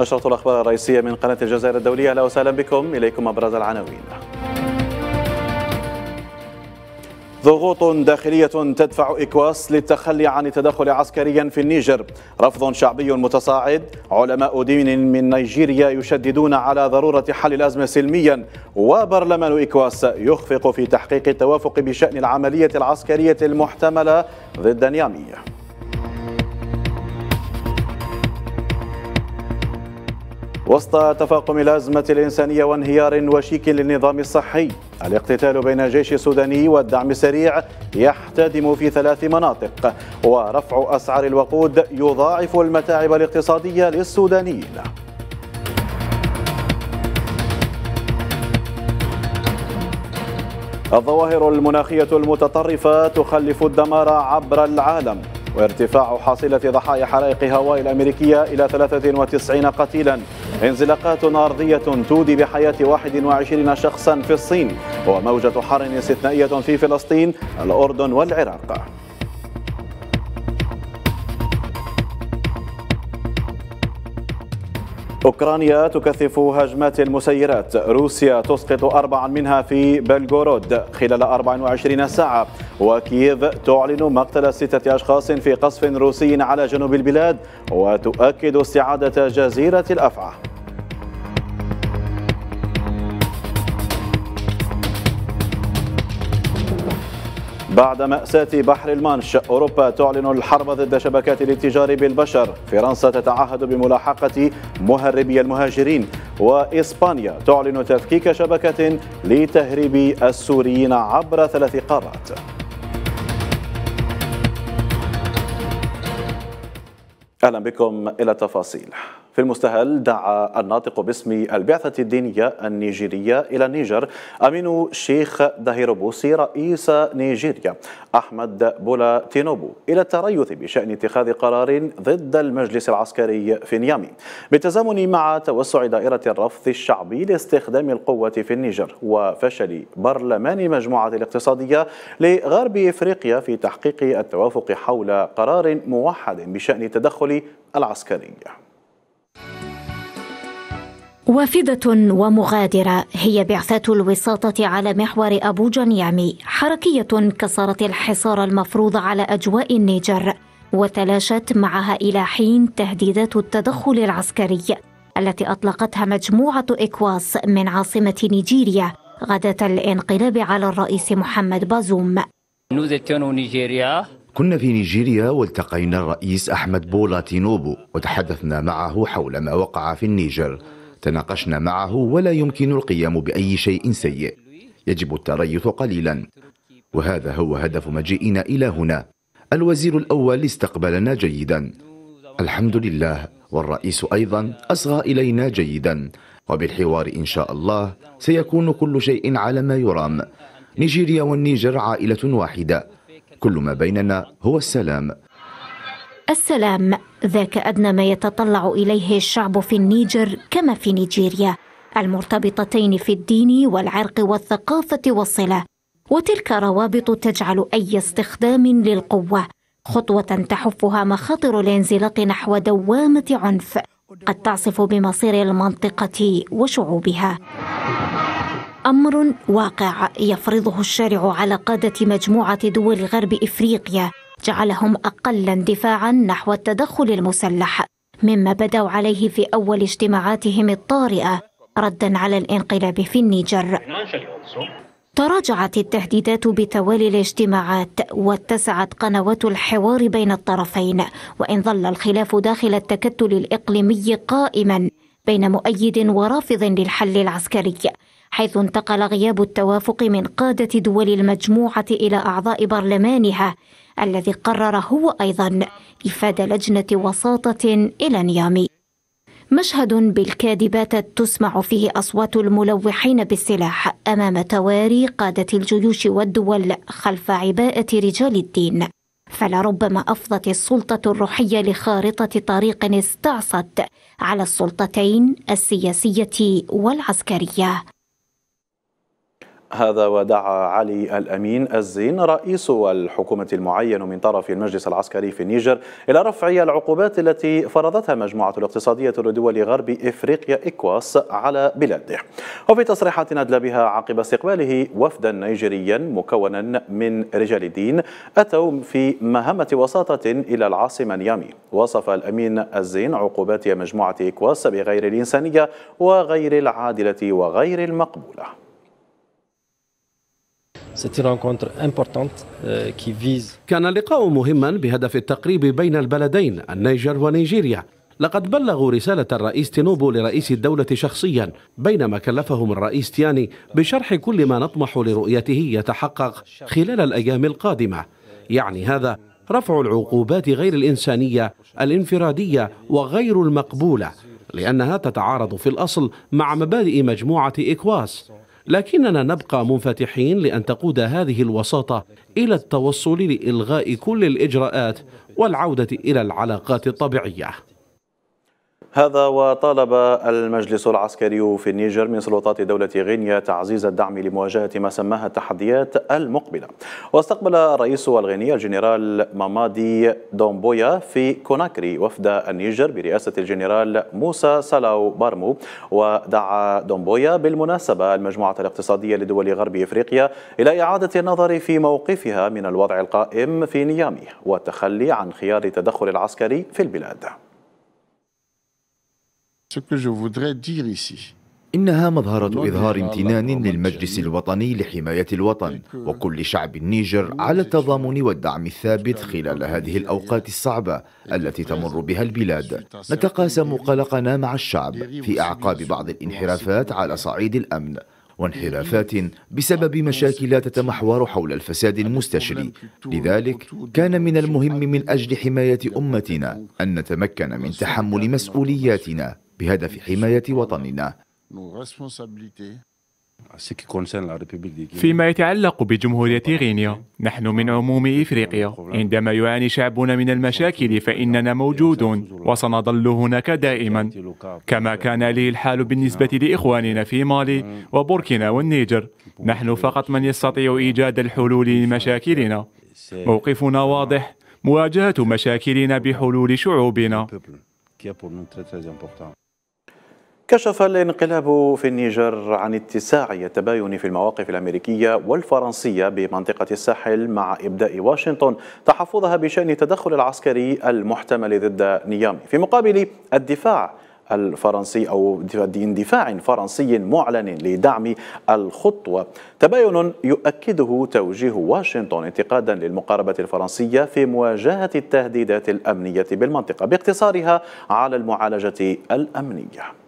نشرة الأخبار الرئيسية من قناة الجزائر الدولية أهلا وسهلا بكم إليكم أبرز العناوين ضغوط داخلية تدفع إكواس للتخلي عن التدخل عسكريا في النيجر رفض شعبي متصاعد علماء دين من نيجيريا يشددون على ضرورة حل الأزمة سلميا وبرلمان إكواس يخفق في تحقيق التوافق بشأن العملية العسكرية المحتملة ضد نيامي وسط تفاقم الأزمة الإنسانية وانهيار وشيك للنظام الصحي الاقتتال بين الجيش السوداني والدعم السريع يحتدم في ثلاث مناطق ورفع أسعار الوقود يضاعف المتاعب الاقتصادية للسودانيين الظواهر المناخية المتطرفة تخلف الدمار عبر العالم وارتفاع حصيلة ضحايا حرائق هاواي الأمريكية إلى 93 قتيلا انزلاقات أرضية تودي بحياة 21 شخصا في الصين وموجة حر استثنائية في فلسطين الأردن والعراق أوكرانيا تكثف هجمات المسيرات روسيا تسقط أربعا منها في بلغورود خلال 24 ساعة وكييف تعلن مقتل ستة أشخاص في قصف روسي على جنوب البلاد وتؤكد استعادة جزيرة الأفعى بعد مأساة بحر المانش أوروبا تعلن الحرب ضد شبكات الاتجار بالبشر فرنسا تتعهد بملاحقة مهربي المهاجرين وإسبانيا تعلن تفكيك شبكة لتهريب السوريين عبر ثلاث قارات أهلا بكم إلى التفاصيل في المستهل دعا الناطق باسم البعثة الدينية النيجيرية إلى النيجر أمين شيخ داهيروبوسي رئيس نيجيريا أحمد بولا تينوبو إلى التريث بشأن اتخاذ قرار ضد المجلس العسكري في نيامي بالتزامن مع توسع دائرة الرفض الشعبي لاستخدام القوة في النيجر وفشل برلمان مجموعة الاقتصادية لغرب إفريقيا في تحقيق التوافق حول قرار موحد بشأن التدخل العسكري وافدة ومغادرة هي بعثات الوساطة على محور أبو جنيامي حركية كسرت الحصار المفروض على أجواء النيجر وتلاشت معها إلى حين تهديدات التدخل العسكري التي أطلقتها مجموعة إكواس من عاصمة نيجيريا غداة الانقلاب على الرئيس محمد بازوم كنا في نيجيريا والتقينا الرئيس أحمد بولا تينوبو وتحدثنا معه حول ما وقع في النيجر تناقشنا معه ولا يمكن القيام بأي شيء سيء يجب التريث قليلا وهذا هو هدف مجيئنا إلى هنا الوزير الأول استقبلنا جيدا الحمد لله والرئيس أيضا أصغى إلينا جيدا وبالحوار إن شاء الله سيكون كل شيء على ما يرام نيجيريا والنيجر عائلة واحدة كل ما بيننا هو السلام السلام ذاك أدنى ما يتطلع إليه الشعب في النيجر كما في نيجيريا المرتبطتين في الدين والعرق والثقافة والصلة وتلك روابط تجعل أي استخدام للقوة خطوة تحفها مخاطر الانزلاق نحو دوامة عنف قد تعصف بمصير المنطقة وشعوبها أمر واقع يفرضه الشارع على قادة مجموعة دول غرب إفريقيا جعلهم أقل اندفاعا نحو التدخل المسلح مما بدوا عليه في أول اجتماعاتهم الطارئة ردا على الانقلاب في النيجر تراجعت التهديدات بتوالي الاجتماعات واتسعت قنوات الحوار بين الطرفين وإن ظل الخلاف داخل التكتل الإقليمي قائما بين مؤيد ورافض للحل العسكري حيث انتقل غياب التوافق من قادة دول المجموعة إلى أعضاء برلمانها الذي قرر هو أيضا إفادة لجنة وساطة إلى نيامي مشهد بالكاد باتت تسمع فيه أصوات الملوحين بالسلاح أمام تواري قادة الجيوش والدول خلف عباءة رجال الدين فلربما أفضت السلطة الروحية لخارطة طريق استعصت على السلطتين السياسية والعسكرية هذا ودعا علي الأمين الزين رئيس الحكومة المعين من طرف المجلس العسكري في النيجر إلى رفع العقوبات التي فرضتها مجموعة الاقتصادية لدول غرب إفريقيا إكواس على بلاده وفي تصريحات أدلى بها عقب استقباله وفدا نيجريا مكونا من رجال الدين أتوا في مهمة وساطة إلى العاصمة نيامي وصف الأمين الزين عقوبات مجموعة إكواس بغير الإنسانية وغير العادلة وغير المقبولة Euh, كان اللقاء مهما بهدف التقريب بين البلدين النيجر ونيجيريا لقد بلغوا رسالة الرئيس تينوبو لرئيس الدولة شخصيا بينما كلفهم الرئيس تياني بشرح كل ما نطمح لرؤيته يتحقق خلال الأيام القادمة يعني هذا رفع العقوبات غير الإنسانية الانفرادية وغير المقبولة لأنها تتعارض في الأصل مع مبادئ مجموعة إكواس لكننا نبقى منفتحين لأن تقود هذه الوساطة إلى التوصل لإلغاء كل الإجراءات والعودة إلى العلاقات الطبيعية هذا وطالب المجلس العسكري في النيجر من سلطات دولة غينيا تعزيز الدعم لمواجهة ما سماها التحديات المقبلة واستقبل الرئيس الغيني الجنرال مامادي دومبويا في كوناكري وفد النيجر برئاسة الجنرال موسى سالاو بارمو ودعا دومبويا بالمناسبة المجموعة الاقتصادية لدول غرب إفريقيا إلى إعادة النظر في موقفها من الوضع القائم في نيامي والتخلي عن خيار التدخل العسكري في البلاد إنها مظهرة إظهار امتنان للمجلس الوطني لحماية الوطن وكل شعب النيجر على التضامن والدعم الثابت خلال هذه الأوقات الصعبة التي تمر بها البلاد نتقاسم قلقنا مع الشعب في أعقاب بعض الانحرافات على صعيد الأمن وانحرافات بسبب مشاكل تتمحور حول الفساد المستشري لذلك كان من المهم من أجل حماية أمتنا أن نتمكن من تحمل مسؤولياتنا بهدف حماية وطننا فيما يتعلق بجمهورية غينيا نحن من عموم إفريقيا عندما يعاني شعبنا من المشاكل فإننا موجودون وسنظل هناك دائما كما كان لي الحال بالنسبة لإخواننا في مالي وبوركينا والنيجر نحن فقط من يستطيع إيجاد الحلول لمشاكلنا موقفنا واضح مواجهة مشاكلنا بحلول شعوبنا كشف الانقلاب في النيجر عن اتساع التباين في المواقف الأمريكية والفرنسية بمنطقة الساحل مع إبداء واشنطن تحفظها بشأن التدخل العسكري المحتمل ضد نيامي في مقابل الدفاع الفرنسي أو اندفاع فرنسي معلن لدعم الخطوة تباين يؤكده توجيه واشنطن انتقادا للمقاربة الفرنسية في مواجهة التهديدات الأمنية بالمنطقة باقتصارها على المعالجة الأمنية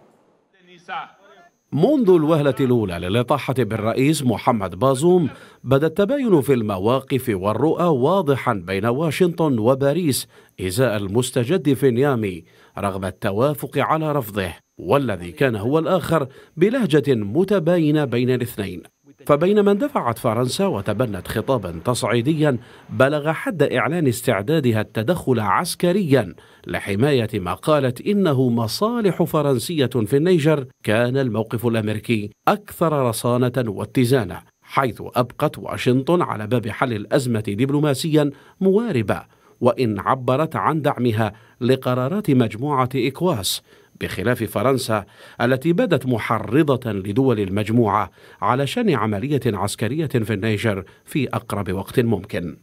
منذ الوهلة الأولى للإطاحة بالرئيس محمد بازوم بدا التباين في المواقف والرؤى واضحا بين واشنطن وباريس إزاء المستجد في نيامي رغم التوافق على رفضه والذي كان هو الآخر بلهجة متباينة بين الاثنين فبينما اندفعت فرنسا وتبنت خطابا تصعيديا بلغ حد إعلان استعدادها التدخل عسكريا لحماية ما قالت إنه مصالح فرنسية في النيجر كان الموقف الأمريكي أكثر رصانة واتزانة حيث أبقت واشنطن على باب حل الأزمة دبلوماسيا مواربة وإن عبرت عن دعمها لقرارات مجموعة إكواس بخلاف فرنسا التي بدت محرضة لدول المجموعة على شن عملية عسكرية في النيجر في أقرب وقت ممكن.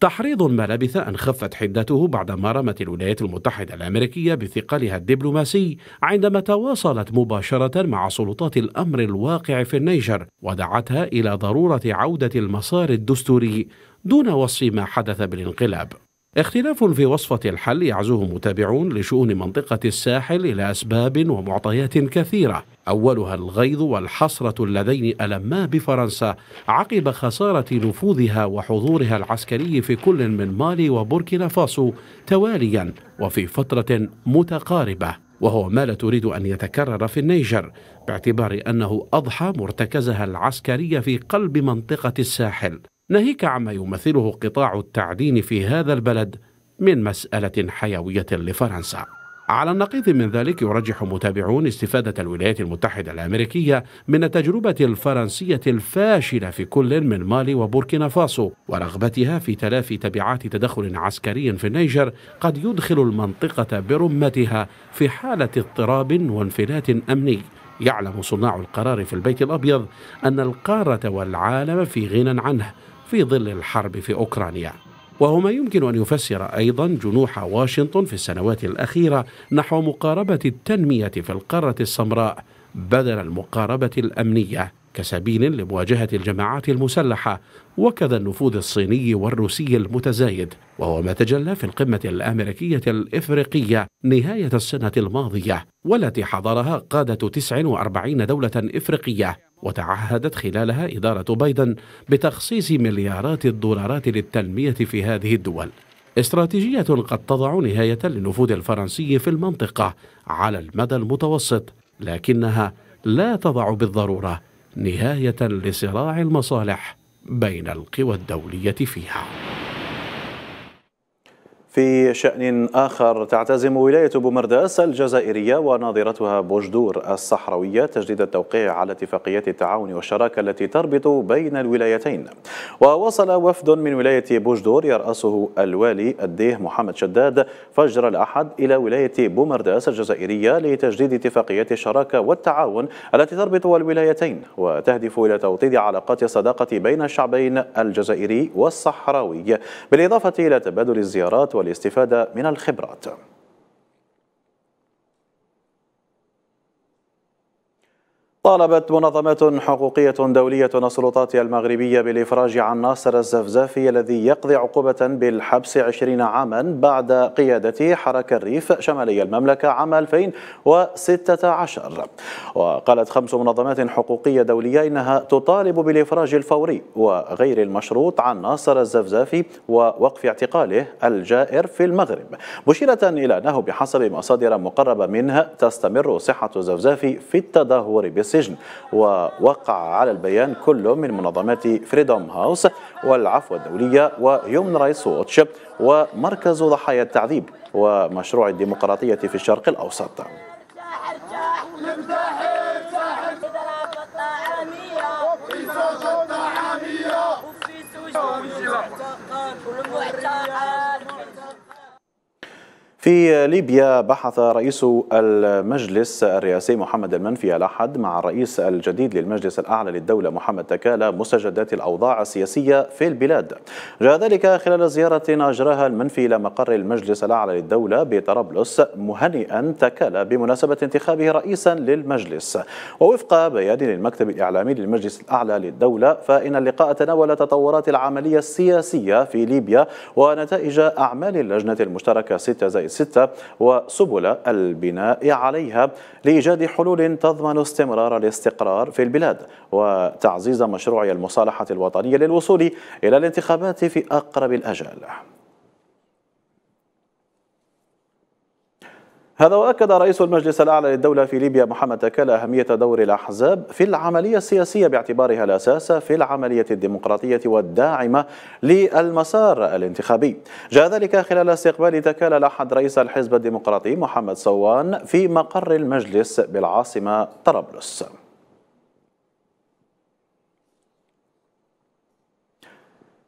تحريض ما لبث أن خفت حدته بعدما رمت الولايات المتحدة الأمريكية بثقلها الدبلوماسي عندما تواصلت مباشرة مع سلطات الأمر الواقع في النيجر ودعتها إلى ضرورة عودة المسار الدستوري دون وصف ما حدث بالانقلاب اختلاف في وصفة الحل يعزوه متابعون لشؤون منطقة الساحل إلى أسباب ومعطيات كثيرة أولها الغيظ والحسرة اللذين ألما بفرنسا عقب خسارة نفوذها وحضورها العسكري في كل من مالي وبوركينا فاسو تواليا وفي فترة متقاربة وهو ما لا تريد أن يتكرر في النيجر باعتبار أنه أضحى مرتكزها العسكري في قلب منطقة الساحل ناهيك عما يمثله قطاع التعدين في هذا البلد من مسألة حيوية لفرنسا. على النقيض من ذلك يرجح متابعون استفادة الولايات المتحدة الأمريكية من التجربة الفرنسية الفاشلة في كل من مالي وبوركينا فاسو ورغبتها في تلافي تبعات تدخل عسكري في النيجر قد يدخل المنطقة برمتها في حالة اضطراب وانفلات أمني يعلم صناع القرار في البيت الأبيض أن القارة والعالم في غنى عنه في ظل الحرب في أوكرانيا وهو ما يمكن أن يفسر أيضا جنوح واشنطن في السنوات الأخيرة نحو مقاربة التنمية في القارة السمراء بدل المقاربة الأمنية كسبيل لمواجهة الجماعات المسلحة وكذا النفوذ الصيني والروسي المتزايد وهو ما تجلى في القمة الأمريكية الإفريقية نهاية السنة الماضية والتي حضرها قادة 49 دولة إفريقية وتعهدت خلالها إدارة بايدن بتخصيص مليارات الدولارات للتنمية في هذه الدول استراتيجية قد تضع نهاية للنفوذ الفرنسي في المنطقة على المدى المتوسط لكنها لا تضع بالضرورة نهاية لصراع المصالح بين القوى الدولية فيها في شأن آخر تعتزم ولاية بومرداس الجزائرية وناظرتها بوجدور الصحراوية تجديد التوقيع على اتفاقيات التعاون والشراكة التي تربط بين الولايتين ووصل وفد من ولاية بوجدور يرأسه الوالي الديه محمد شداد فجر الأحد إلى ولاية بومرداس الجزائرية لتجديد اتفاقيات الشراكة والتعاون التي تربط الولايتين وتهدف إلى توطيد علاقات الصداقة بين الشعبين الجزائري والصحراوي بالإضافة إلى تبادل الزيارات والاستفادة من الخبرات طالبت منظمات حقوقية دولية السلطات المغربية بالإفراج عن ناصر الزفزافي الذي يقضي عقوبة بالحبس 20 عاما بعد قيادته حركة الريف شمالي المملكة عام 2016 وقالت خمس منظمات حقوقية دولية إنها تطالب بالإفراج الفوري وغير المشروط عن ناصر الزفزافي ووقف اعتقاله الجائر في المغرب مشيرة إلى أنه بحسب مصادر مقربة منه تستمر صحة الزفزافي في التدهور بس السجن ووقع على البيان كل من منظمات فريدوم هاوس والعفو الدولية ويومن رايتس ووتش ومركز ضحايا التعذيب ومشروع الديمقراطية في الشرق الأوسط في ليبيا بحث رئيس المجلس الرئاسي محمد المنفي الأحد مع الرئيس الجديد للمجلس الأعلى للدولة محمد تكالا مستجدات الأوضاع السياسية في البلاد جاء ذلك خلال زيارة أجراها المنفي إلى مقر المجلس الأعلى للدولة بطرابلس مهنئا تكالا بمناسبة انتخابه رئيسا للمجلس ووفق بيان للمكتب الإعلامي للمجلس الأعلى للدولة فإن اللقاء تناول تطورات العملية السياسية في ليبيا ونتائج أعمال اللجنة المشتركة 6 زائد الستة وسبل البناء عليها لإيجاد حلول تضمن استمرار الاستقرار في البلاد وتعزيز مشروع المصالحة الوطنية للوصول إلى الانتخابات في أقرب الأجال هذا وأكد رئيس المجلس الأعلى للدولة في ليبيا محمد تكالا أهمية دور الأحزاب في العملية السياسية باعتبارها الأساس في العملية الديمقراطية والداعمة للمسار الانتخابي جاء ذلك خلال استقبال تكالا الأحد رئيس الحزب الديمقراطي محمد صوان في مقر المجلس بالعاصمة طرابلس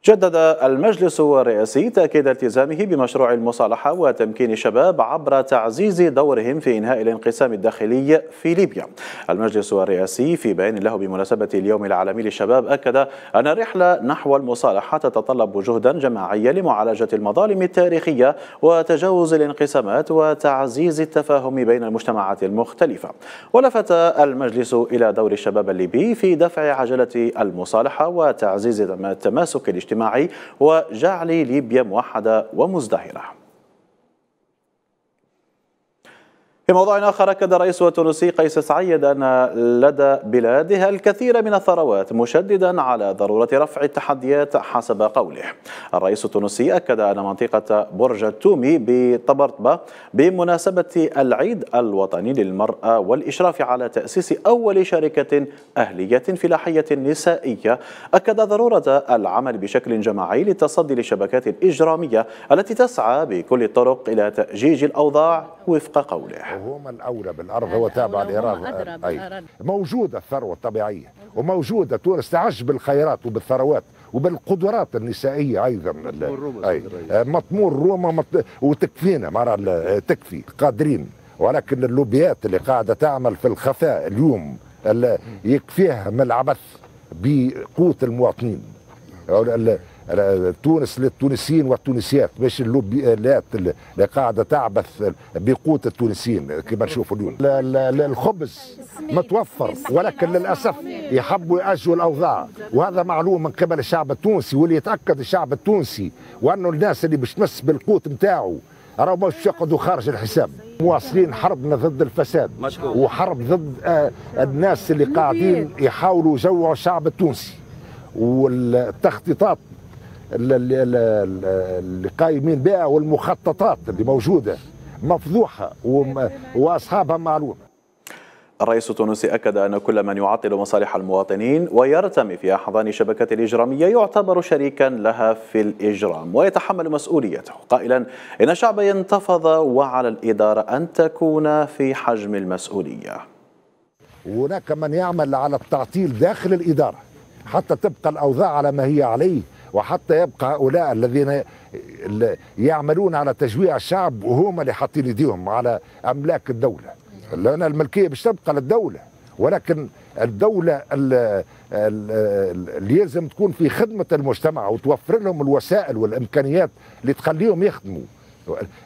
جدد المجلس الرئاسي تأكيد التزامه بمشروع المصالحة وتمكين الشباب عبر تعزيز دورهم في إنهاء الانقسام الداخلي في ليبيا المجلس الرئاسي في بيان له بمناسبة اليوم العالمي للشباب أكد أن الرحلة نحو المصالحة تتطلب جهدا جماعيا لمعالجة المظالم التاريخية وتجاوز الانقسامات وتعزيز التفاهم بين المجتمعات المختلفة ولفت المجلس إلى دور الشباب الليبي في دفع عجلة المصالحة وتعزيز التماسك الاجتماعي الاجتماعي وجعل ليبيا موحدة ومزدهرة في موضوع آخر أكد الرئيس التونسي قيس سعيد أن لدى بلاده الكثير من الثروات مشددا على ضرورة رفع التحديات حسب قوله الرئيس التونسي أكد أن منطقة برج التومي بطبرطبة بمناسبة العيد الوطني للمرأة والإشراف على تأسيس أول شركة أهلية فلاحية نسائية أكد ضرورة العمل بشكل جماعي للتصدي للشبكات الإجرامية التي تسعى بكل الطرق إلى تأجيج الأوضاع وفق قوله وهما الاولى بالارض هو تابع لايران أي. موجوده الثروه الطبيعيه وموجوده تونس تعج بالخيرات وبالثروات وبالقدرات النسائيه ايضا أي. آه، مطمور روما مط... وتكفينا مرة تكفي قادرين ولكن اللوبيات اللي قاعده تعمل في الخفاء اليوم يكفيها من العبث بقوه المواطنين تونس للتونسيين والتونسيات مش اللوبيات اللي قاعده تعبث بقوت التونسيين كما نشوفوا اليوم الخبز متوفر ولكن للاسف يحبوا ياجلوا الاوضاع وهذا معلوم من قبل الشعب التونسي واللي يتاكد الشعب التونسي وانه الناس اللي باش تمس بالقوت نتاعو راهو مش يقعدوا خارج الحساب مواصلين حربنا ضد الفساد وحرب ضد آه، الناس اللي قاعدين يحاولوا يجوعوا الشعب التونسي والتخطيطات القائمين بها والمخططات اللي موجوده مفضوحه واصحابها معلومه الرئيس التونسي أكد أن كل من يعطل مصالح المواطنين ويرتمي في أحضان شبكه الإجرامية يعتبر شريكا لها في الإجرام ويتحمل مسؤوليته قائلا إن الشعب ينتفض وعلى الإدارة أن تكون في حجم المسؤولية هناك من يعمل على التعطيل داخل الإدارة حتى تبقى الأوضاع على ما هي عليه وحتى يبقى هؤلاء الذين يعملون على تجويع الشعب وهم اللي حاطين ايديهم على املاك الدوله لان الملكيه مش تبقى للدوله ولكن الدولة اللي يلزم تكون في خدمة المجتمع وتوفر لهم الوسائل والإمكانيات اللي تخليهم يخدموا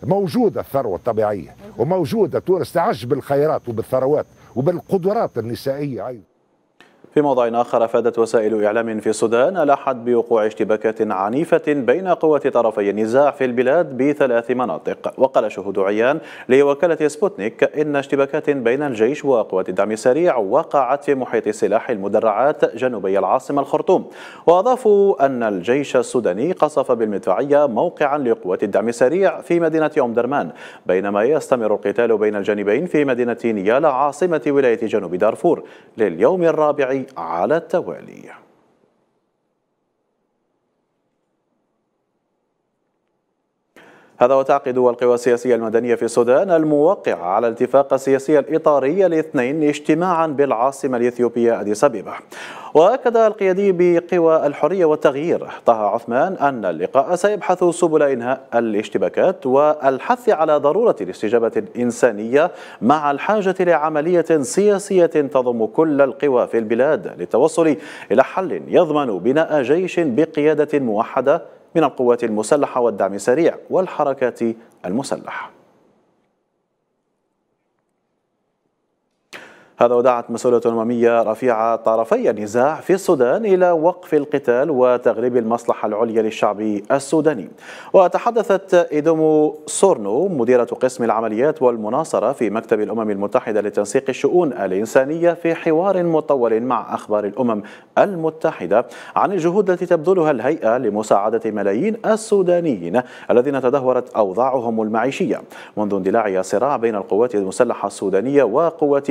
موجودة الثروة الطبيعية وموجودة تونس تعج بالخيرات وبالثروات وبالقدرات النسائية أيضا في موضع آخر أفادت وسائل إعلام في السودان الأحد بوقوع اشتباكات عنيفة بين قوة طرفي النزاع في البلاد بثلاث مناطق وقال شهود عيان لوكالة سبوتنيك إن اشتباكات بين الجيش وقوات الدعم السريع وقعت في محيط سلاح المدرعات جنوبي العاصمة الخرطوم وأضافوا أن الجيش السوداني قصف بالمدفعية موقعا لقوات الدعم السريع في مدينة أم درمان بينما يستمر القتال بين الجانبين في مدينة نيالا عاصمة ولاية جنوب دارفور لليوم الرابع على التوالي هذا وتعقد القوى السياسية المدنية في السودان الموقع على الاتفاق السياسي الإطاري الاثنين اجتماعا بالعاصمة الإثيوبية أديس أبيبة وأكد القيادي بقوى الحرية والتغيير طه عثمان أن اللقاء سيبحث سبل إنهاء الاشتباكات والحث على ضرورة الاستجابة الإنسانية مع الحاجة لعملية سياسية تضم كل القوى في البلاد للتوصل إلى حل يضمن بناء جيش بقيادة موحدة من القوات المسلحة والدعم السريع والحركات المسلحة هذا ودعت مسؤولية أممية رفيعة طرفي النزاع في السودان إلى وقف القتال وتغريب المصلحة العليا للشعب السوداني وتحدثت إيدومو سورنو مديرة قسم العمليات والمناصرة في مكتب الأمم المتحدة لتنسيق الشؤون الإنسانية في حوار مطول مع أخبار الأمم المتحدة عن الجهود التي تبذلها الهيئة لمساعدة ملايين السودانيين الذين تدهورت أوضاعهم المعيشية منذ اندلاع صراع بين القوات المسلحة السودانية وقوات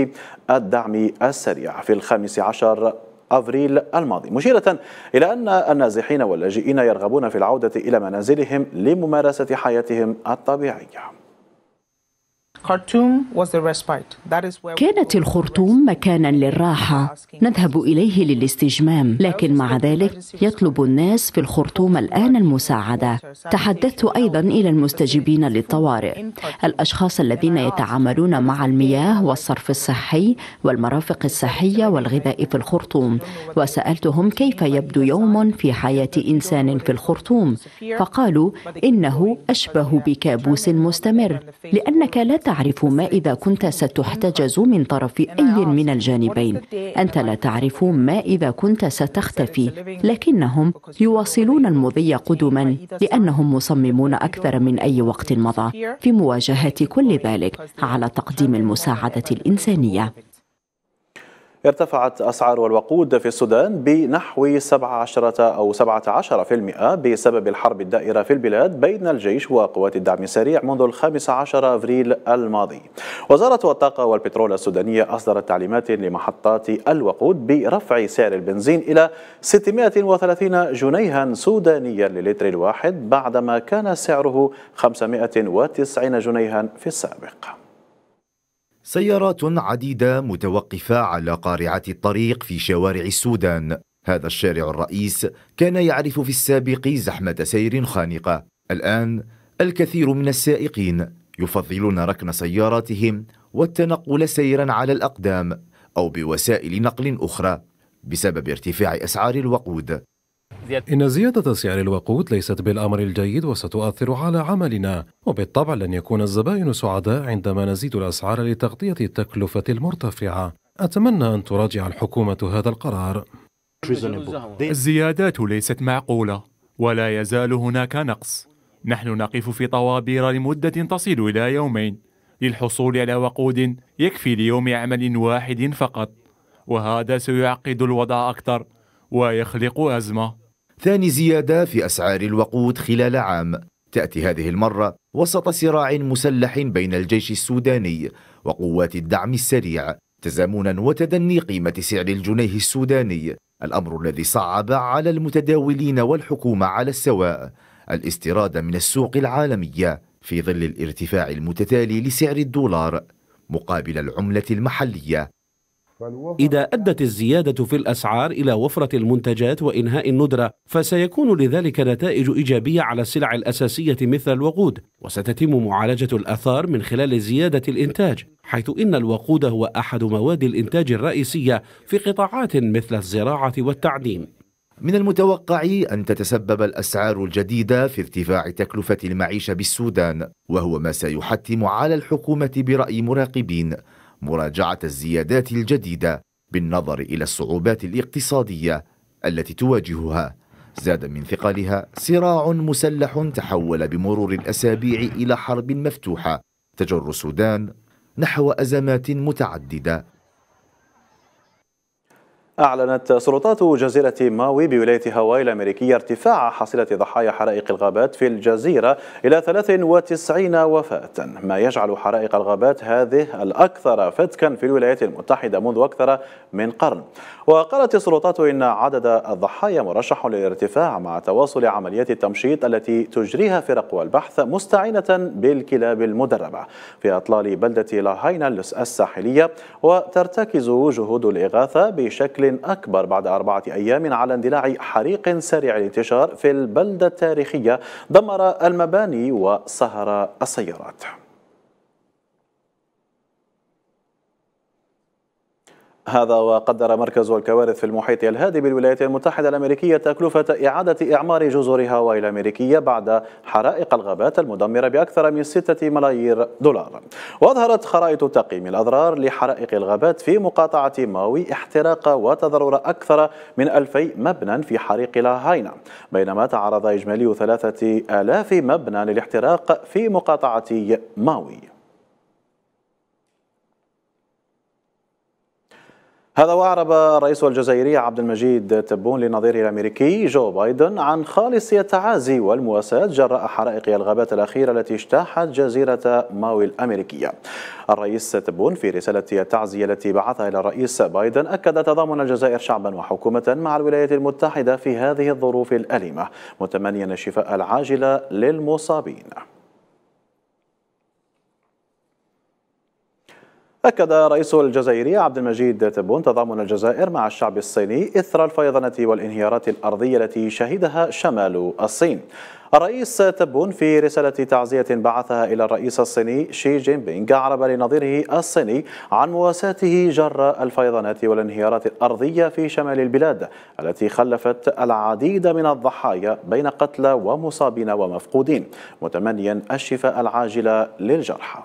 الدعم السريع في الخامس عشر أفريل الماضي مشيرة إلى أن النازحين واللاجئين يرغبون في العودة إلى منازلهم لممارسة حياتهم الطبيعية كانت الخرطوم مكانا للراحة نذهب إليه للاستجمام لكن مع ذلك يطلب الناس في الخرطوم الآن المساعدة تحدثت أيضا إلى المستجيبين للطوارئ الأشخاص الذين يتعاملون مع المياه والصرف الصحي والمرافق الصحية والغذاء في الخرطوم وسألتهم كيف يبدو يوم في حياة إنسان في الخرطوم فقالوا إنه أشبه بكابوس مستمر لأنك لا تعرف ما إذا كنت ستحتجز من طرف أي من الجانبين أنت لا تعرف ما إذا كنت ستختفي لكنهم يواصلون المضي قدما لأنهم مصممون أكثر من أي وقت مضى في مواجهة كل ذلك على تقديم المساعدة الإنسانية ارتفعت أسعار الوقود في السودان بنحو 17 أو 17% بسبب الحرب الدائرة في البلاد بين الجيش وقوات الدعم السريع منذ الخامس عشر أفريل الماضي وزارة الطاقة والبترول السودانية أصدرت تعليمات لمحطات الوقود برفع سعر البنزين إلى 630 جنيها سودانيا للتر الواحد بعدما كان سعره 590 جنيها في السابق سيارات عديدة متوقفة على قارعة الطريق في شوارع السودان هذا الشارع الرئيس كان يعرف في السابق زحمة سير خانقة الآن الكثير من السائقين يفضلون ركن سياراتهم والتنقل سيرا على الأقدام أو بوسائل نقل أخرى بسبب ارتفاع أسعار الوقود إن زيادة سعر الوقود ليست بالأمر الجيد وستؤثر على عملنا وبالطبع لن يكون الزبائن سعداء عندما نزيد الأسعار لتغطية التكلفة المرتفعة أتمنى أن تراجع الحكومة هذا القرار الزيادات ليست معقولة ولا يزال هناك نقص نحن نقف في طوابير لمدة تصل إلى يومين للحصول على وقود يكفي ليوم عمل واحد فقط وهذا سيعقد الوضع أكثر ويخلق أزمة ثاني زيادة في أسعار الوقود خلال عام تأتي هذه المرة وسط صراع مسلح بين الجيش السوداني وقوات الدعم السريع تزامنا وتدني قيمة سعر الجنيه السوداني الأمر الذي صعب على المتداولين والحكومة على السواء الاستيراد من السوق العالمية في ظل الارتفاع المتتالي لسعر الدولار مقابل العملة المحلية إذا أدت الزيادة في الأسعار إلى وفرة المنتجات وإنهاء الندرة فسيكون لذلك نتائج إيجابية على السلع الأساسية مثل الوقود وستتم معالجة الأثار من خلال زيادة الإنتاج حيث إن الوقود هو أحد مواد الإنتاج الرئيسية في قطاعات مثل الزراعة والتعدين من المتوقع أن تتسبب الأسعار الجديدة في ارتفاع تكلفة المعيشة بالسودان وهو ما سيحتم على الحكومة برأي مراقبين مراجعة الزيادات الجديدة بالنظر إلى الصعوبات الاقتصادية التي تواجهها زاد من ثقلها صراع مسلح تحول بمرور الأسابيع إلى حرب مفتوحة تجر السودان نحو أزمات متعددة أعلنت سلطات جزيرة ماوي بولاية هاواي الأمريكية ارتفاع حصيلة ضحايا حرائق الغابات في الجزيرة إلى 93 وفاة ما يجعل حرائق الغابات هذه الأكثر فتكا في الولايات المتحدة منذ أكثر من قرن وقالت السلطات إن عدد الضحايا مرشح للارتفاع مع تواصل عمليات التمشيط التي تجريها فرق البحث مستعينة بالكلاب المدربة في أطلال بلدة لاهاينا الساحلية وترتكز جهود الإغاثة بشكل أكبر بعد أربعة أيام على اندلاع حريق سريع الانتشار في البلدة التاريخية دمر المباني وسهر السيارات هذا وقدر مركز الكوارث في المحيط الهادي بالولايات المتحدة الأمريكية تكلفة إعادة إعمار جزر هاواي الأمريكية بعد حرائق الغابات المدمرة بأكثر من 6 ملايير دولار وأظهرت خرائط تقييم الأضرار لحرائق الغابات في مقاطعة ماوي احتراق وتضرر أكثر من 2000 مبنى في حريق لاهاينا بينما تعرض إجمالي 3000 مبنى للاحتراق في مقاطعة ماوي هذا وأعرب الرئيس الجزائري عبد المجيد تبون لنظيره الأمريكي جو بايدن عن خالص التعازي والمواساة جراء حرائق الغابات الأخيرة التي اجتاحت جزيرة ماوي الأمريكية الرئيس تبون في رسالة التعزية التي بعثها إلى الرئيس بايدن أكد تضامن الجزائر شعبا وحكومة مع الولايات المتحدة في هذه الظروف الأليمة متمنيا الشفاء العاجل للمصابين أكد رئيس الجزائري عبد المجيد تبون تضامن الجزائر مع الشعب الصيني إثر الفيضانات والانهيارات الأرضية التي شهدها شمال الصين الرئيس تبون في رسالة تعزية بعثها إلى الرئيس الصيني شي جين بينغ أعرب لنظيره الصيني عن مواساته جراء الفيضانات والانهيارات الأرضية في شمال البلاد التي خلفت العديد من الضحايا بين قتلى ومصابين ومفقودين متمنيا الشفاء العاجل للجرحى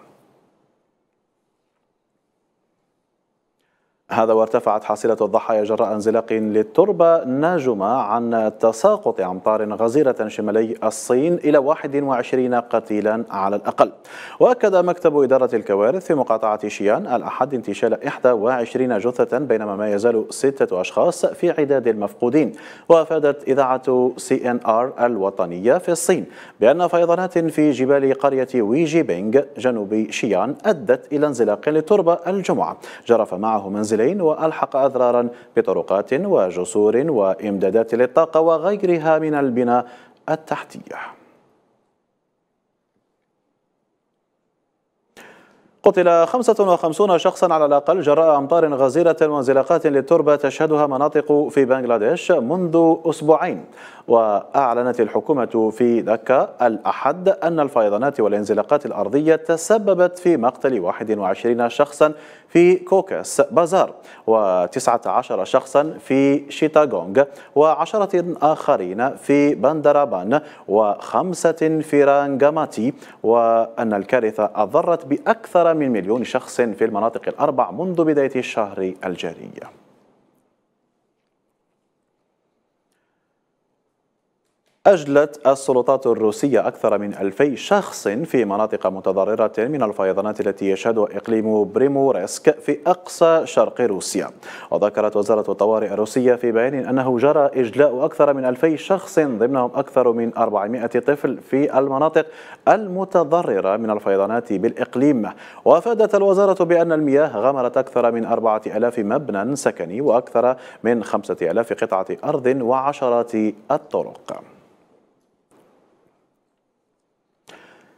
هذا وارتفعت حاصلة الضحايا جراء انزلاق للتربة ناجمة عن تساقط أمطار غزيرة شمالي الصين إلى 21 قتيلا على الأقل وأكد مكتب إدارة الكوارث في مقاطعة شيان الأحد انتشال 21 جثة بينما ما يزال ستة أشخاص في عداد المفقودين وأفادت إذاعة سي إن آر الوطنية في الصين بأن فيضانات في جبال قرية ويجي بينغ جنوب شيان أدت إلى انزلاق للتربة الجمعة جرف معه منزلين البلدين وألحق أضرارا بطرقات وجسور وإمدادات للطاقة وغيرها من البناء التحتيه قتل 55 شخصا على الأقل جراء أمطار غزيرة وانزلاقات للتربة تشهدها مناطق في بنغلاديش منذ أسبوعين وأعلنت الحكومة في دكا الأحد أن الفيضانات والانزلاقات الأرضية تسببت في مقتل 21 شخصا في كوكس بازار و19 شخصا في شيتاغونغ وعشرة آخرين في باندرابان وخمسة في رانغاماتي وأن الكارثة أضرت بأكثر من مليون شخص في المناطق الأربع منذ بداية الشهر الجاري أجلت السلطات الروسية أكثر من 2000 شخص في مناطق متضررة من الفيضانات التي يشهدها إقليم بريموريسك في أقصى شرق روسيا وذكرت وزارة الطوارئ الروسية في بيان أنه جرى إجلاء أكثر من 2000 شخص ضمنهم أكثر من 400 طفل في المناطق المتضررة من الفيضانات بالإقليم وأفادت الوزارة بأن المياه غمرت أكثر من 4000 مبنى سكني وأكثر من 5000 قطعة أرض وعشرات الطرق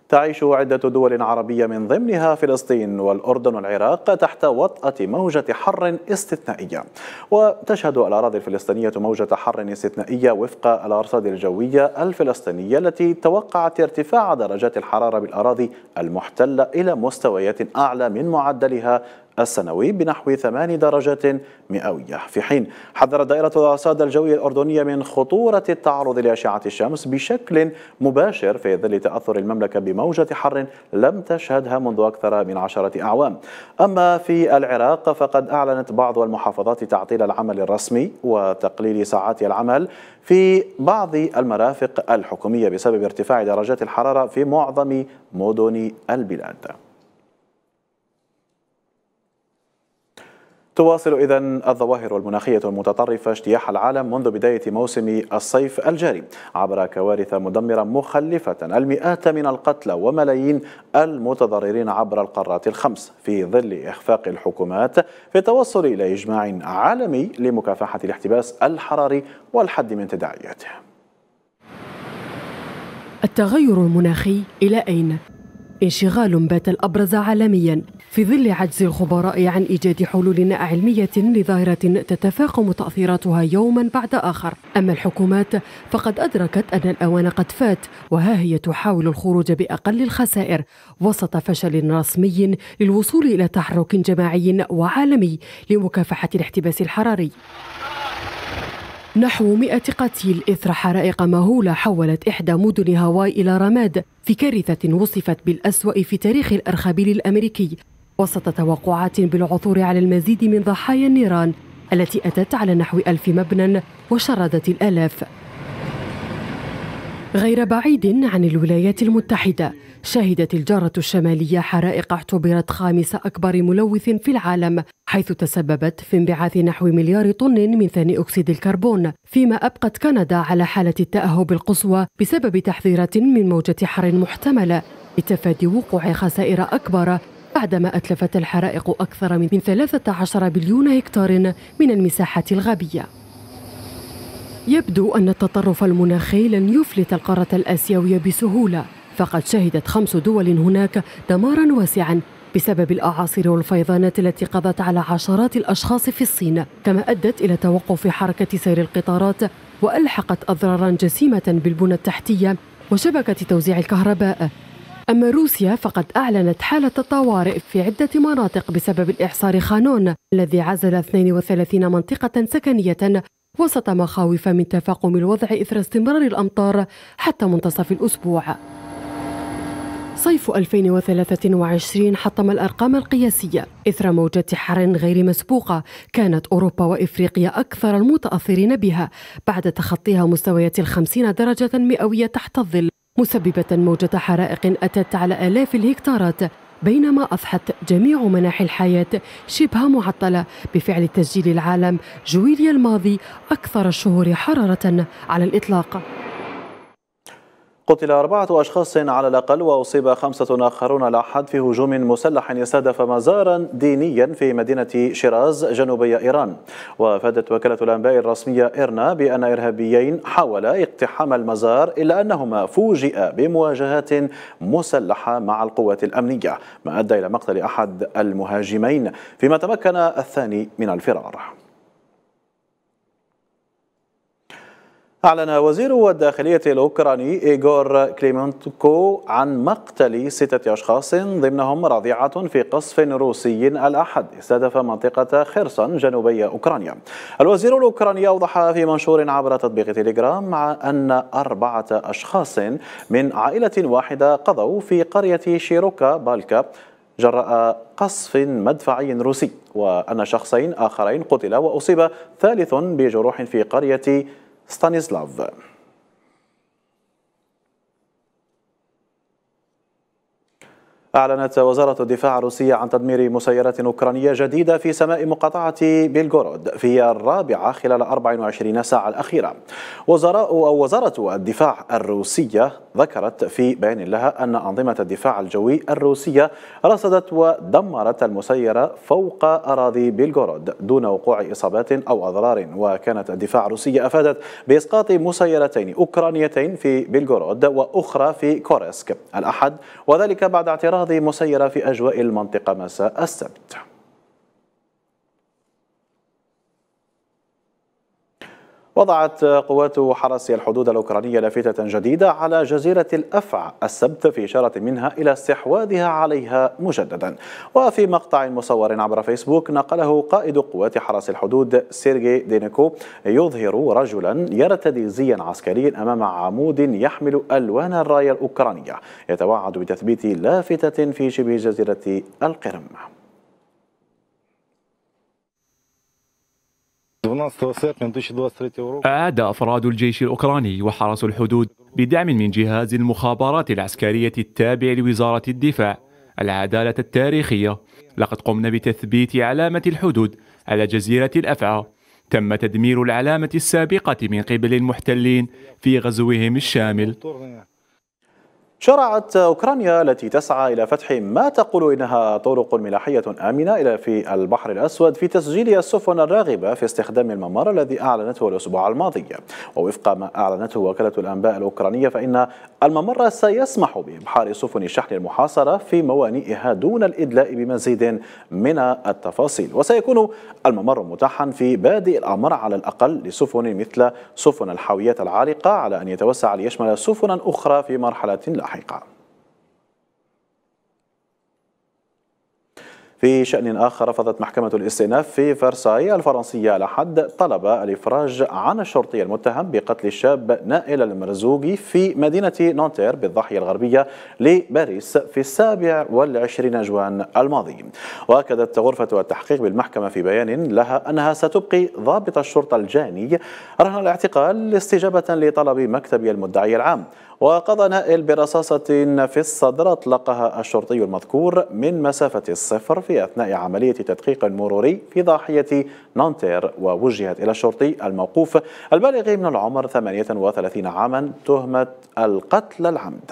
تعيش عدة دول عربية من ضمنها فلسطين والأردن والعراق تحت وطأة موجة حر استثنائية وتشهد الأراضي الفلسطينية موجة حر استثنائية وفق الأرصاد الجوية الفلسطينية التي توقعت ارتفاع درجات الحرارة بالأراضي المحتلة إلى مستويات أعلى من معدلها السنوي بنحو 8 درجات مئوية في حين حذرت دائرة الأرصاد الجوي الأردنية من خطورة التعرض لأشعة الشمس بشكل مباشر في ظل تأثر المملكة بموجة حر لم تشهدها منذ أكثر من عشرة أعوام أما في العراق فقد أعلنت بعض المحافظات تعطيل العمل الرسمي وتقليل ساعات العمل في بعض المرافق الحكومية بسبب ارتفاع درجات الحرارة في معظم مدن البلاد تواصل إذا الظواهر المناخية المتطرفة اجتياح العالم منذ بداية موسم الصيف الجاري عبر كوارث مدمرة مخلفة المئات من القتلى وملايين المتضررين عبر القارات الخمس في ظل إخفاق الحكومات في التوصل إلى إجماع عالمي لمكافحة الاحتباس الحراري والحد من تداعياته التغير المناخي إلى أين؟ انشغال بات الأبرز عالميا في ظل عجز الخبراء عن إيجاد حلول علمية لظاهرة تتفاقم تأثيراتها يوما بعد آخر أما الحكومات فقد أدركت أن الأوان قد فات وها هي تحاول الخروج بأقل الخسائر وسط فشل رسمي للوصول إلى تحرك جماعي وعالمي لمكافحة الاحتباس الحراري نحو 100 قتيل إثر حرائق مهولة حولت إحدى مدن هاواي إلى رماد في كارثة وصفت بالأسوأ في تاريخ الأرخبيل الأمريكي وسط توقعات بالعثور على المزيد من ضحايا النيران التي أتت على نحو ألف مبنى وشردت الآلاف غير بعيد عن الولايات المتحدة شهدت الجارة الشمالية حرائق اعتبرت خامس أكبر ملوث في العالم حيث تسببت في انبعاث نحو مليار طن من ثاني أكسيد الكربون فيما أبقت كندا على حالة التأهب القصوى بسبب تحذيرات من موجة حر محتملة لتفادي وقوع خسائر أكبر بعدما أتلفت الحرائق أكثر من 13 بليون هكتار من المساحة الغابية يبدو أن التطرف المناخي لن يفلت القارة الآسيوية بسهولة فقد شهدت خمس دول هناك دمارا واسعا بسبب الأعاصير والفيضانات التي قضت على عشرات الأشخاص في الصين كما أدت إلى توقف حركة سير القطارات وألحقت أضرارا جسيمة بالبنى التحتية وشبكة توزيع الكهرباء أما روسيا فقد أعلنت حالة الطوارئ في عدة مناطق بسبب الإعصار خانون الذي عزل 32 منطقة سكنية وسط مخاوف من تفاقم الوضع إثر استمرار الأمطار حتى منتصف الأسبوع صيف 2023 حطم الأرقام القياسية إثر موجة حر غير مسبوقة كانت أوروبا وإفريقيا أكثر المتأثرين بها بعد تخطيها مستويات الخمسين درجة مئوية تحت الظل مسببة موجة حرائق أتت على آلاف الهكتارات بينما أصحت جميع مناحي الحياة شبه معطلة بفعل تسجيل العالم جويليا الماضي أكثر الشهور حرارة على الإطلاق قتل أربعة أشخاص على الأقل وأصيب خمسة آخرون على حد في هجوم مسلح استهدف مزارا دينيا في مدينة شيراز جنوبي إيران وأفادت وكالة الأنباء الرسمية إرنا بأن إرهابيين حاولا اقتحام المزار إلا أنهما فوجئا بمواجهات مسلحة مع القوات الأمنية ما أدى إلى مقتل أحد المهاجمين فيما تمكن الثاني من الفرار أعلن وزير الداخلية الأوكراني إيغور كليمنتكو عن مقتل ستة أشخاص ضمنهم رضيعة في قصف روسي الأحد استهدف منطقة خرسون جنوبي أوكرانيا الوزير الأوكراني أوضح في منشور عبر تطبيق تيليجرام مع أن أربعة أشخاص من عائلة واحدة قضوا في قرية شيروكا بالكا جراء قصف مدفعي روسي وأن شخصين آخرين قتلا وأصيب ثالث بجروح في قرية Stanisławę. أعلنت وزارة الدفاع الروسية عن تدمير مسيرة أوكرانية جديدة في سماء مقاطعة بيلغورود في الرابعة خلال 24 ساعة الأخيرة وزراء أو وزارة الدفاع الروسية ذكرت في بيان لها أن أنظمة الدفاع الجوي الروسية رصدت ودمرت المسيرة فوق أراضي بيلغورود دون وقوع إصابات أو أضرار وكانت الدفاع الروسية أفادت بإسقاط مسيرتين أوكرانيتين في بيلغورود وأخرى في كوريسك الأحد وذلك بعد اعتراض أغراض مسيرة في أجواء المنطقة مساء السبت وضعت قوات حرس الحدود الأوكرانية لافتة جديدة على جزيرة الأفع السبت في إشارة منها إلى استحواذها عليها مجددا وفي مقطع مصور عبر فيسبوك نقله قائد قوات حرس الحدود سيرجي دينيكو يظهر رجلا يرتدي زيا عسكريا أمام عمود يحمل ألوان الراية الأوكرانية يتوعد بتثبيت لافتة في شبه جزيرة القرم أعاد أفراد الجيش الأوكراني وحرسوا الحدود بدعم من جهاز المخابرات العسكرية التابع لوزارة الدفاع العدالة التاريخية لقد قمنا بتثبيت علامة الحدود على جزيرة الأفعى تم تدمير العلامة السابقة من قبل المحتلين في غزوهم الشامل شرعت أوكرانيا التي تسعى إلى فتح ما تقول إنها طرق ملاحية آمنة إلى في البحر الأسود في تسجيل السفن الراغبة في استخدام الممر الذي أعلنته الأسبوع الماضي ووفق ما أعلنته وكالة الأنباء الأوكرانية فإن الممر سيسمح بإبحار سفن الشحن المحاصرة في موانئها دون الإدلاء بمزيد من التفاصيل وسيكون الممر متاحا في بادئ الأمر على الأقل لسفن مثل سفن الحاويات العالقة على أن يتوسع ليشمل سفنا أخرى في مرحلة لاحقة لاحقا في شأن آخر رفضت محكمة الاستئناف في فرساي الفرنسية لحد طلب الإفراج عن الشرطي المتهم بقتل الشاب نائل المرزوقي في مدينة نونتير بالضاحية الغربية لباريس في السابع والعشرين جوان الماضي وأكدت غرفة التحقيق بالمحكمة في بيان لها أنها ستبقي ضابط الشرطة الجاني رهن الاعتقال استجابة لطلب مكتب المدعي العام وقضى نائل برصاصة في الصدر أطلقها الشرطي المذكور من مسافة الصفر في أثناء عملية تدقيق مروري في ضاحية نانتير ووجهت إلى الشرطي الموقوف البالغ من العمر 38 عاما تهمة القتل العمد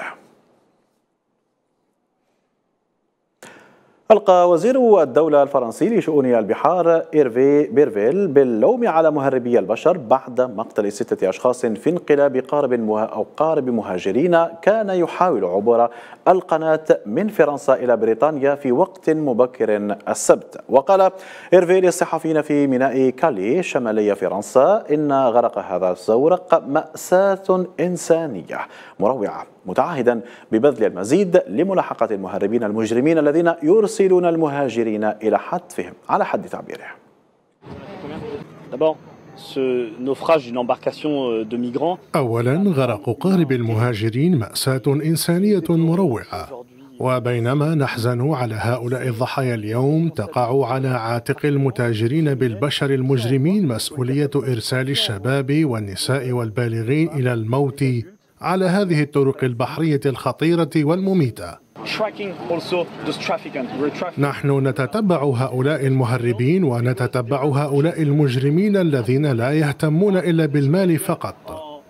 ألقى وزير الدولة الفرنسي لشؤون البحار إيرفي بيرفيل باللوم على مهربي البشر بعد مقتل ستة أشخاص في انقلاب قارب مه... أو قارب مهاجرين كان يحاول عبور القناة من فرنسا إلى بريطانيا في وقت مبكر السبت وقال إيرفي للصحفيين في ميناء كالي شمالي فرنسا إن غرق هذا الزورق مأساة إنسانية مروعة متعهدا ببذل المزيد لملاحقة المهربين المجرمين الذين يرسل يوصلون المهاجرين إلى حتفهم على حد تعبيره euh, أولا غرق قارب المهاجرين مأساة إنسانية مروعة وبينما نحزن على هؤلاء الضحايا اليوم تقع على عاتق المتاجرين بالبشر المجرمين مسؤولية إرسال الشباب والنساء والبالغين إلى الموت على هذه الطرق البحرية الخطيرة والمميتة نحن نتتبع هؤلاء المهربين ونتتبع هؤلاء المجرمين الذين لا يهتمون إلا بالمال فقط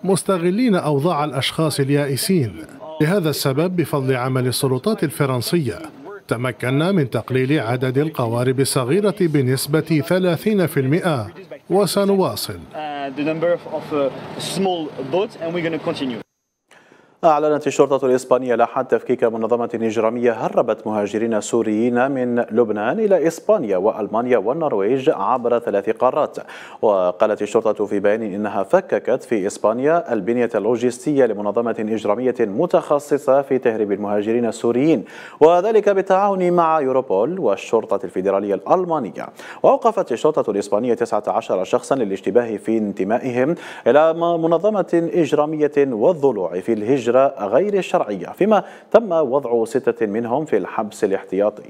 مستغلين أوضاع الأشخاص اليائسين لهذا السبب بفضل عمل السلطات الفرنسية تمكنا من تقليل عدد القوارب الصغيرة بنسبة 30% وسنواصل uh, أعلنت الشرطة الإسبانية لاحقا تفكيك منظمة إجرامية هربت مهاجرين سوريين من لبنان إلى إسبانيا وألمانيا والنرويج عبر ثلاث قارات وقالت الشرطة في بيان إنها فككت في إسبانيا البنية اللوجستية لمنظمة إجرامية متخصصة في تهريب المهاجرين السوريين وذلك بالتعاون مع يوروبول والشرطة الفيدرالية الألمانية وأوقفت الشرطة الإسبانية 19 شخصا للاشتباه في انتمائهم إلى منظمة إجرامية والضلوع في الهجرة هجرة غير الشرعية فيما تم وضع ستة منهم في الحبس الاحتياطي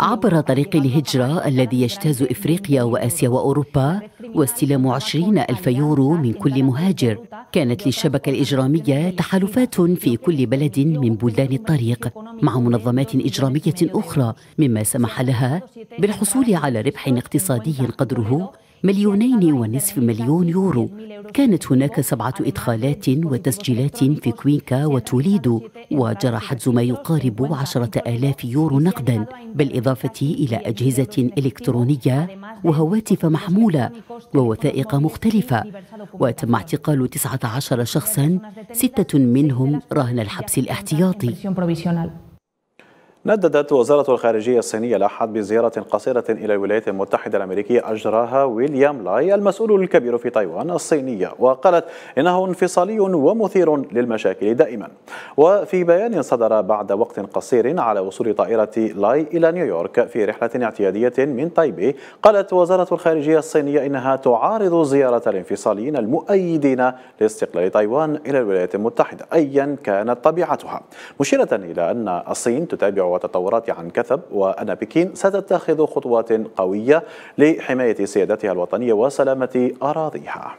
عبر طريق الهجرة الذي يجتاز إفريقيا وآسيا وأوروبا واستلام عشرين ألف يورو من كل مهاجر كانت للشبكة الإجرامية تحالفات في كل بلد من بلدان الطريق مع منظمات إجرامية أخرى مما سمح لها بالحصول على ربح اقتصادي قدره مليونين ونصف مليون يورو كانت هناك سبعة إدخالات وتسجيلات في كوينكا وتوليدو وجرى حجز ما يقارب عشرة آلاف يورو نقدا بالإضافة إلى أجهزة إلكترونية وهواتف محمولة ووثائق مختلفة وتم اعتقال 19 شخصا ستة منهم رهن الحبس الاحتياطي نددت وزارة الخارجية الصينية الأحد بزيارة قصيرة إلى الولايات المتحدة الأمريكية أجراها ويليام لاي المسؤول الكبير في تايوان الصينية وقالت إنه انفصالي ومثير للمشاكل دائما وفي بيان صدر بعد وقت قصير على وصول طائرة لاي إلى نيويورك في رحلة اعتيادية من تايبي قالت وزارة الخارجية الصينية إنها تعارض زيارة الانفصاليين المؤيدين لاستقلال تايوان إلى الولايات المتحدة أيا كانت طبيعتها مشيرة إلى أن الصين تتابع وتطورات عن كثب وأن بكين ستتخذ خطوات قوية لحماية سيادتها الوطنية وسلامة أراضيها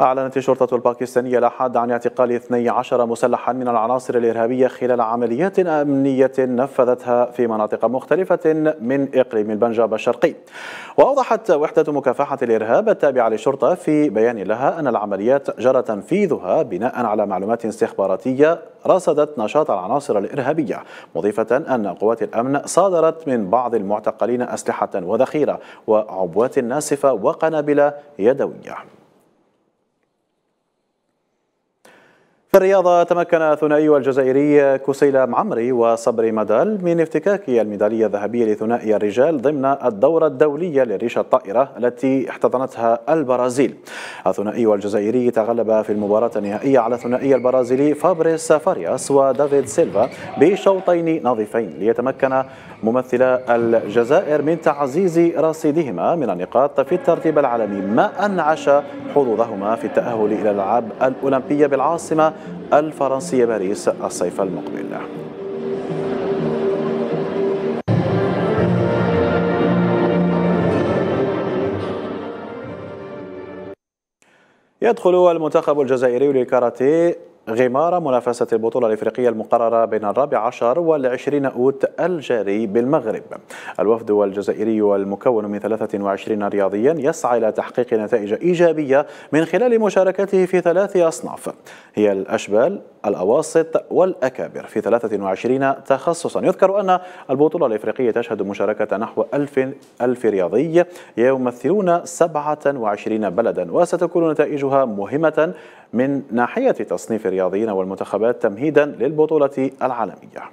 أعلنت الشرطة الباكستانية الأحد عن اعتقال 12 مسلحا من العناصر الإرهابية خلال عمليات أمنية نفذتها في مناطق مختلفة من إقليم البنجاب الشرقي وأوضحت وحدة مكافحة الإرهاب التابعة للشرطة في بيان لها أن العمليات جرى تنفيذها بناء على معلومات استخباراتية رصدت نشاط العناصر الإرهابية مضيفة أن قوات الأمن صادرت من بعض المعتقلين أسلحة وذخيرة وعبوات ناسفة وقنابل يدوية في الرياضة تمكن ثنائي الجزائري كسيلة معمري وصبري مدال من افتكاك الميدالية الذهبية لثنائي الرجال ضمن الدورة الدولية للريشة الطائرة التي احتضنتها البرازيل الثنائي الجزائري تغلب في المباراة النهائية على الثنائي البرازيلي فابريس فارياس ودافيد سيلفا بشوطين نظيفين ليتمكن ممثلا الجزائر من تعزيز رصيدهما من النقاط في الترتيب العالمي ما أنعش حظوظهما في التأهل إلى الألعاب الأولمبية بالعاصمة الفرنسية باريس الصيف المقبل يدخل المنتخب الجزائري للكاراتيه غمار منافسة البطولة الإفريقية المقررة بين الرابع عشر والعشرين أوت الجاري بالمغرب الوفد الجزائري المكون من 23 رياضيا يسعى إلى تحقيق نتائج إيجابية من خلال مشاركته في ثلاث أصناف هي الأشبال الأواسط والأكابر في 23 تخصصا يذكر أن البطولة الإفريقية تشهد مشاركة نحو 1000 ألف رياضي يمثلون 27 بلدا وستكون نتائجها مهمة من ناحية تصنيف الرياضيين والمنتخبات تمهيدا للبطولة العالمية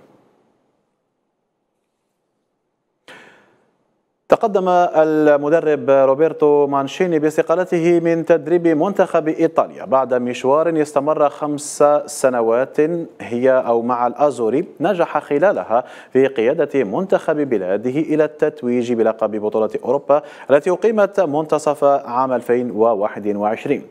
تقدم المدرب روبرتو مانشيني باستقالته من تدريب منتخب إيطاليا بعد مشوار استمر خمس سنوات هي أو مع الأزوري نجح خلالها في قيادة منتخب بلاده إلى التتويج بلقب بطولة أوروبا التي أقيمت منتصف عام 2021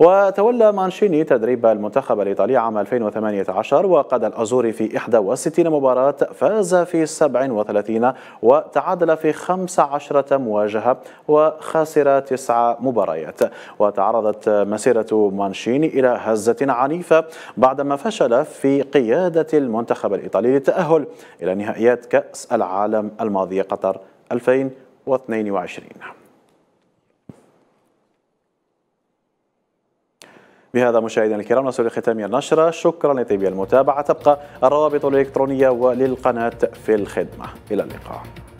وتولى مانشيني تدريب المنتخب الإيطالي عام 2018 وقاد الأزوري في 61 مباراة فاز في 37 وتعادل في 15 عشرة مواجهة وخاسر تسع مباريات وتعرضت مسيرة مانشيني إلى هزة عنيفة بعدما فشل في قيادة المنتخب الإيطالي للتأهل إلى نهائيات كأس العالم الماضية قطر 2022 بهذا مشاهدينا الكرام نصل لختام النشرة شكرا لطيب المتابعة تبقى الروابط الإلكترونية وللقناة في الخدمة إلى اللقاء